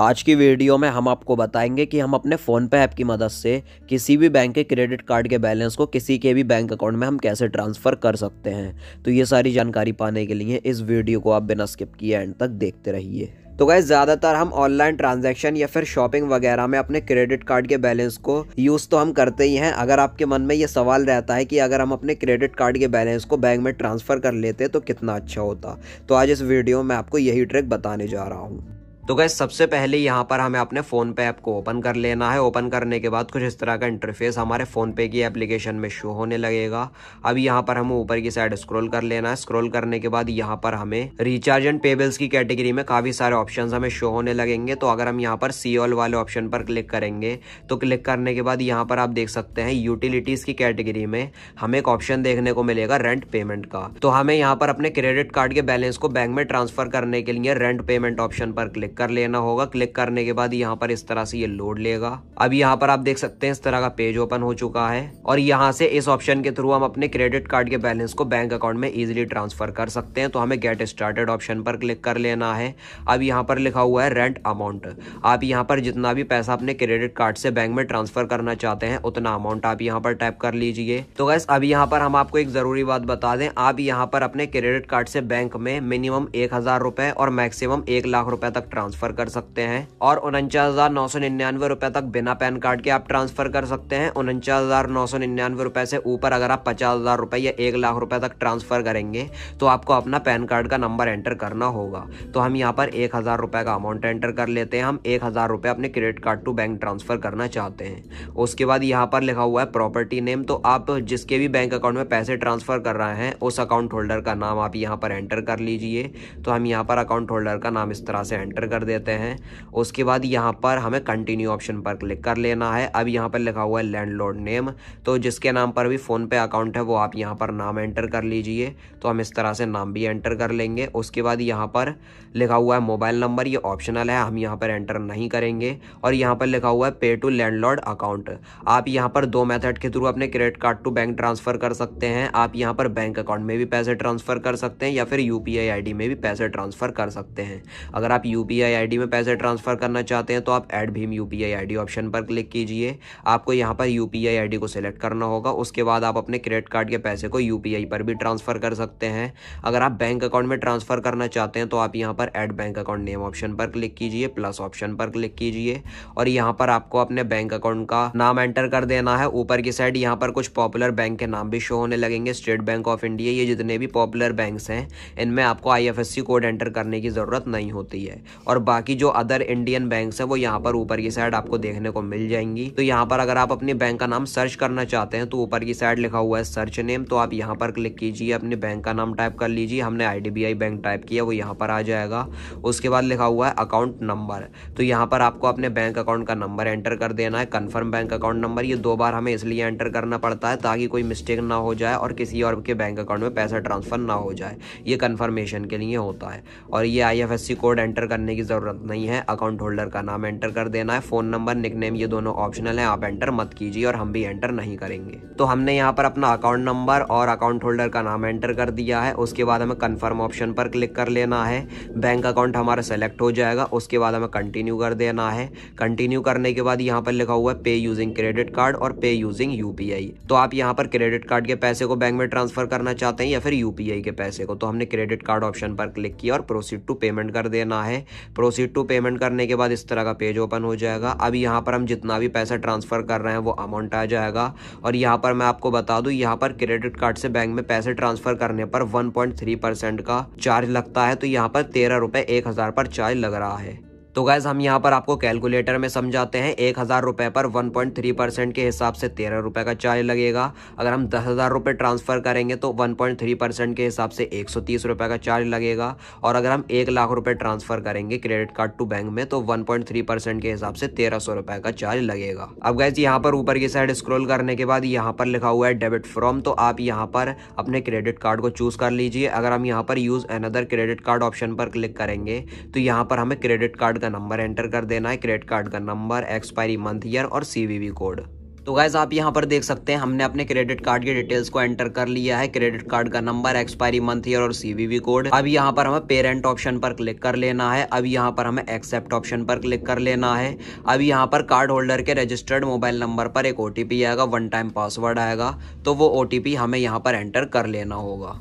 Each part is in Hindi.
आज की वीडियो में हम आपको बताएंगे कि हम अपने फ़ोन पे ऐप की मदद से किसी भी बैंक के क्रेडिट कार्ड के बैलेंस को किसी के भी बैंक अकाउंट में हम कैसे ट्रांसफ़र कर सकते हैं तो ये सारी जानकारी पाने के लिए इस वीडियो को आप बिना स्किप किए एंड तक देखते रहिए तो गए ज़्यादातर हम ऑनलाइन ट्रांजैक्शन या फिर शॉपिंग वगैरह में अपने क्रेडिट कार्ड के बैलेंस को यूज़ तो हम करते ही हैं अगर आपके मन में ये सवाल रहता है कि अगर हम अपने क्रेडिट कार्ड के बैलेंस को बैंक में ट्रांसफ़र कर लेते तो कितना अच्छा होता तो आज इस वीडियो में आपको यही ट्रिक बताने जा रहा हूँ तो गैस सबसे पहले यहाँ पर हमें अपने फ़ोन पे ऐप को ओपन कर लेना है ओपन करने के बाद कुछ इस तरह का इंटरफेस हमारे फ़ोन पे की एप्लीकेशन में शो होने लगेगा अब यहाँ पर हमें ऊपर की साइड स्क्रॉल कर लेना है स्क्रॉल करने के बाद यहाँ पर हमें रिचार्ज एंड पेबल्स की कैटेगरी में काफ़ी सारे ऑप्शन हमें शो होने लगेंगे तो अगर हम यहाँ पर सी ऑल वाले ऑप्शन पर क्लिक करेंगे तो क्लिक करने के बाद यहाँ पर आप देख सकते हैं यूटिलिटीज़ की कैटेगरी में हमें एक ऑप्शन देखने को मिलेगा रेंट पेमेंट का तो हमें यहाँ पर अपने क्रेडिट कार्ड के बैलेंस को बैंक में ट्रांसफ़र करने के लिए रेंट पेमेंट ऑप्शन पर क्लिक कर लेना होगा क्लिक करने के बाद यहाँ पर इस तरह से ये लोड लेगा अब यहाँ पर आप देख सकते हैं इस तरह का पेज ओपन हो चुका है और यहाँ से इस ऑप्शन के थ्रू हम अपने क्रेडिट कार्ड के बैलेंस को बैंक अकाउंट में इजिली ट्रांसफर कर सकते हैं तो हमें गेट स्टार्टेड ऑप्शन पर क्लिक कर लेना है अब यहाँ पर लिखा हुआ है रेंट अमाउंट आप यहाँ पर जितना भी पैसा अपने क्रेडिट कार्ड से बैंक में ट्रांसफर करना चाहते हैं उतना अमाउंट आप यहाँ पर टाइप कर लीजिए तो गैस अब यहाँ पर हम आपको एक जरूरी बात बता दें आप यहाँ पर अपने क्रेडिट कार्ड से बैंक में मिनिमम एक हजार रुपए और मैक्सिमम एक लाख रुपए तक ट्रांसफर ट्रांसफर कर सकते हैं और उनचास हजार नौ सौ निन्यानवे तक बिना पैन कार्ड के आप ट्रांसफर कर सकते हैं उनचास हजार से ऊपर अगर आप पचास हजार या एक लाख रुपए तक ट्रांसफर करेंगे तो आपको अपना पैन कार्ड का नंबर एंटर करना होगा तो हम यहाँ पर एक हजार रुपए का अमाउंट एंटर कर लेते हैं हम एक हजार रुपए अपने credit card to bank transfer करना चाहते हैं उसके बाद यहाँ पर लिखा हुआ है प्रॉपर्टी नेम तो आप जिसके भी बैंक अकाउंट में पैसे ट्रांसफर कर रहे हैं उस अकाउंट होल्डर का नाम आप यहाँ पर एंटर कर लीजिए तो हम यहाँ पर अकाउंट होल्डर का नाम इस तरह से एंटर कर कर देते हैं उसके बाद यहाँ पर हमें कंटिन्यू ऑप्शन पर क्लिक कर लेना है अब यहाँ पर लिखा हुआ है लैंडलॉर्ड नेम तो जिसके नाम पर भी फ़ोन पे अकाउंट है वो आप यहाँ पर नाम एंटर कर लीजिए तो हम इस तरह से नाम भी एंटर कर लेंगे उसके बाद यहाँ पर लिखा हुआ है मोबाइल नंबर ये ऑप्शनल है हम यहाँ पर एंटर नहीं करेंगे और यहाँ पर लिखा हुआ है पे टू लैंडलॉर्ड अकाउंट आप यहाँ पर दो मैथड के थ्रू अपने credit card to bank transfer कर सकते हैं आप यहाँ पर बैंक अकाउंट में भी पैसे ट्रांसफ़र कर सकते हैं या फिर यू पी में भी पैसे ट्रांसफ़र कर सकते हैं अगर आप यू पी यूपीआई आईडी में पैसे ट्रांसफ़र करना चाहते हैं तो आप एड भीम यूपीआई आईडी ऑप्शन पर क्लिक कीजिए आपको यहाँ पर यूपीआई आईडी को सिलेक्ट करना होगा उसके बाद आप अपने क्रेडिट कार्ड के पैसे को यूपीआई पर भी ट्रांसफ़र कर सकते हैं अगर आप बैंक अकाउंट में ट्रांसफ़र करना चाहते हैं तो आप यहाँ पर add bank account name option पर क्लिक कीजिए प्लस ऑप्शन पर क्लिक कीजिए और यहाँ पर आपको अपने बैंक अकाउंट का नाम एंटर कर देना है ऊपर की साइड यहाँ पर कुछ पॉपुलर बैंक के नाम भी शो होने लगेंगे स्टेट बैंक ऑफ इंडिया ये जितने भी पॉपुलर बैंक्स हैं इनमें आपको आईएफएससी कोड एंटर करने की ज़रूरत नहीं होती है और बाकी जो अदर इंडियन बैंक है वो यहाँ पर ऊपर की साइड आपको देखने को मिल जाएंगी तो यहाँ पर अगर आप अपने बैंक का नाम सर्च करना चाहते हैं तो ऊपर की साइड लिखा हुआ है सर्च नेम तो आप यहाँ पर क्लिक कीजिए अपने बैंक का नाम टाइप कर लीजिए हमने आई बैंक टाइप किया वो यहाँ पर आ जाएगा उसके बाद लिखा हुआ है अकाउंट नंबर तो यहाँ पर आपको अपने बैंक अकाउंट का नंबर एंटर कर देना है कन्फर्म बैंक अकाउंट नंबर ये दो बार हमें इसलिए एंटर करना पड़ता है ताकि कोई मिस्टेक ना हो जाए और किसी और के बैंक अकाउंट में पैसा ट्रांसफर ना हो जाए ये कन्फर्मेशन के लिए होता है और ये आई कोड एंटर करने की ज़रूरत नहीं है अकाउंट होल्डर का नाम एंटर कर देना है फ़ोन नंबर निकनेम ये दोनों ऑप्शनल है आप एंटर मत कीजिए और हम भी एंटर नहीं करेंगे तो हमने यहाँ पर अपना अकाउंट नंबर और अकाउंट होल्डर का नाम एंटर कर दिया है उसके बाद हमें कन्फर्म ऑप्शन पर क्लिक कर लेना है बैंक अकाउंट हमारा सेलेक्ट हो जाएगा उसके बाद हमें कंटिन्यू कर देना है कंटिन्यू करने के बाद यहाँ पर लिखा हुआ है पे यूजिंग क्रेडिट कार्ड और पे यूजिंग यूपीआई तो आप यहाँ पर क्रेडिट कार्ड के पैसे को बैंक में ट्रांसफर करना चाहते हैं या फिर यूपीआई के पैसे को तो हमने क्रेडिट कार्ड ऑप्शन पर क्लिक किया और प्रोसीड टू पेमेंट कर देना है प्रोसीड टू पेमेंट करने के बाद इस तरह का पेज ओपन हो जाएगा अब यहाँ पर हम जितना भी पैसा ट्रांसफ़र कर रहे हैं वो अमाउंट आ जाएगा और यहाँ पर मैं आपको बता दूँ यहाँ पर क्रेडिट कार्ड से बैंक में पैसे ट्रांसफ़र करने पर वन का चार्ज लगता है तो यहाँ पर तेरह रुपये एक हज़ार पर चार्ज लग रहा है तो गैस हम यहाँ पर आपको कैलकुलेटर में समझाते हैं एक हज़ार रुपये पर वन पॉइंट थ्री परसेंट के हिसाब से तेरह रुपये का चार्ज लगेगा अगर हम दस हज़ार रुपये ट्रांसफ़र करेंगे तो वन पॉइंट थ्री परसेंट के हिसाब से एक सौ तीस रुपये का चार्ज लगेगा और अगर हम एक लाख रुपये ट्रांसफ़र करेंगे क्रेडिट कार्ड टू बैंक में तो वन पॉइंट थ्री परसेंट के हिसाब से तेरह सौ रुपये का चार्ज लगेगा अब गैस यहाँ पर ऊपर की साइड स्क्रोल करने के बाद यहाँ पर लिखा हुआ है डेबिट फ्रॉम तो आप यहाँ पर अपने क्रेडिट कार्ड को चूज़ कर लीजिए अगर हम यहाँ पर use another credit card option पर क्लिक करेंगे तो यहाँ पर हमें क्रेडिट कार्ड का का नंबर एंटर कर देना है क्रेडिट कार्ड का नंबर एक्सपायरी मंथ ईयर और सीवीवी कोड तो गाइज आप यहां पर देख सकते हैं हमने अपने क्रेडिट कार्ड की डिटेल्स को एंटर कर लिया है क्रेडिट कार्ड का नंबर एक्सपायरी मंथ ईयर और सीवीवी कोड अब यहां पर हमें पेरेंट ऑप्शन पर क्लिक कर लेना है अब यहां पर हमें एक्सेप्ट ऑप्शन पर क्लिक कर लेना है अब यहां पर कार्ड होल्डर के रजिस्टर्ड मोबाइल नंबर पर एक ओ आएगा वन टाइम पासवर्ड आएगा तो वो ओ हमें यहाँ पर एंटर कर लेना होगा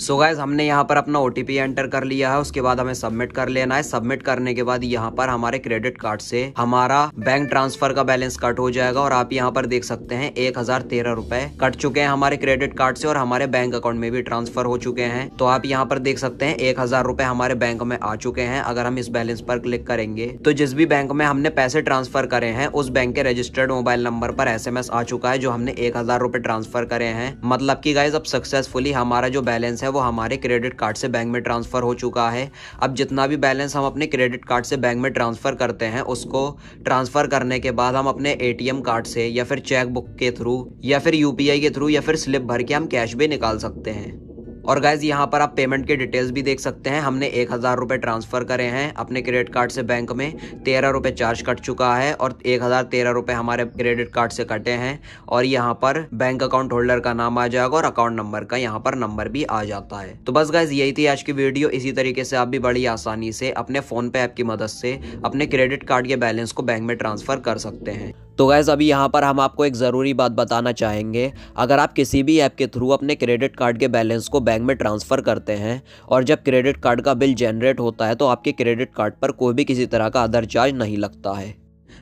सो so गैज़ हमने यहाँ पर अपना ओ एंटर कर लिया है उसके बाद हमें सबमिट कर लेना है सबमिट करने के बाद यहाँ पर हमारे क्रेडिट कार्ड से हमारा बैंक ट्रांसफर का बैलेंस कट हो जाएगा और आप यहाँ पर देख सकते हैं एक हजार तेरह रुपए कट चुके हैं हमारे क्रेडिट कार्ड से और हमारे बैंक अकाउंट में भी ट्रांसफर हो चुके हैं तो आप यहाँ पर देख सकते हैं एक हजार रुपए हमारे बैंक में आ चुके हैं अगर हम इस बैलेंस पर क्लिक करेंगे तो जिस भी बैंक में हमने पैसे ट्रांसफर करे हैं उस बैंक के रजिस्टर्ड मोबाइल नंबर पर एस आ चुका है जो हमने एक हजार ट्रांसफर करे हैं मतलब की गाइज अब सक्सेसफुली हमारा जो बैलेंस है है वो हमारे क्रेडिट कार्ड से बैंक में ट्रांसफ़र हो चुका है अब जितना भी बैलेंस हम अपने क्रेडिट कार्ड से बैंक में ट्रांसफ़र करते हैं उसको ट्रांसफ़र करने के बाद हम अपने ए कार्ड से या फिर चेकबुक के थ्रू या फिर यू के थ्रू या फिर स्लिप भर के हम कैश भी निकाल सकते हैं और गाइज यहाँ पर आप पेमेंट के डिटेल्स भी देख सकते हैं हमने एक हज़ार रुपये ट्रांसफ़र करे हैं अपने क्रेडिट कार्ड से बैंक में तेरह रुपये चार्ज कट चुका है और एक हज़ार तेरह रुपये हमारे क्रेडिट कार्ड से कटे हैं और यहाँ पर बैंक अकाउंट होल्डर का नाम आ जाएगा और अकाउंट नंबर का यहाँ पर नंबर भी आ जाता है तो बस गाइज यही थी आज की वीडियो इसी तरीके से आप भी बड़ी आसानी से अपने फोनपे ऐप की मदद से अपने क्रेडिट कार्ड के बैलेंस को बैंक में ट्रांसफ़र कर सकते हैं तो गैज़ अभी यहाँ पर हम आपको एक ज़रूरी बात बताना चाहेंगे अगर आप किसी भी ऐप के थ्रू अपने क्रेडिट कार्ड के बैलेंस को बैंक में ट्रांसफ़र करते हैं और जब क्रेडिट कार्ड का बिल जनरेट होता है तो आपके क्रेडिट कार्ड पर कोई भी किसी तरह का अदर चार्ज नहीं लगता है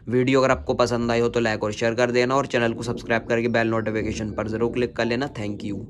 वीडियो अगर आपको पसंद आई हो तो लाइक और शेयर कर देना और चैनल को सब्सक्राइब करके बेल नोटिफिकेशन पर ज़रूर क्लिक कर लेना थैंक यू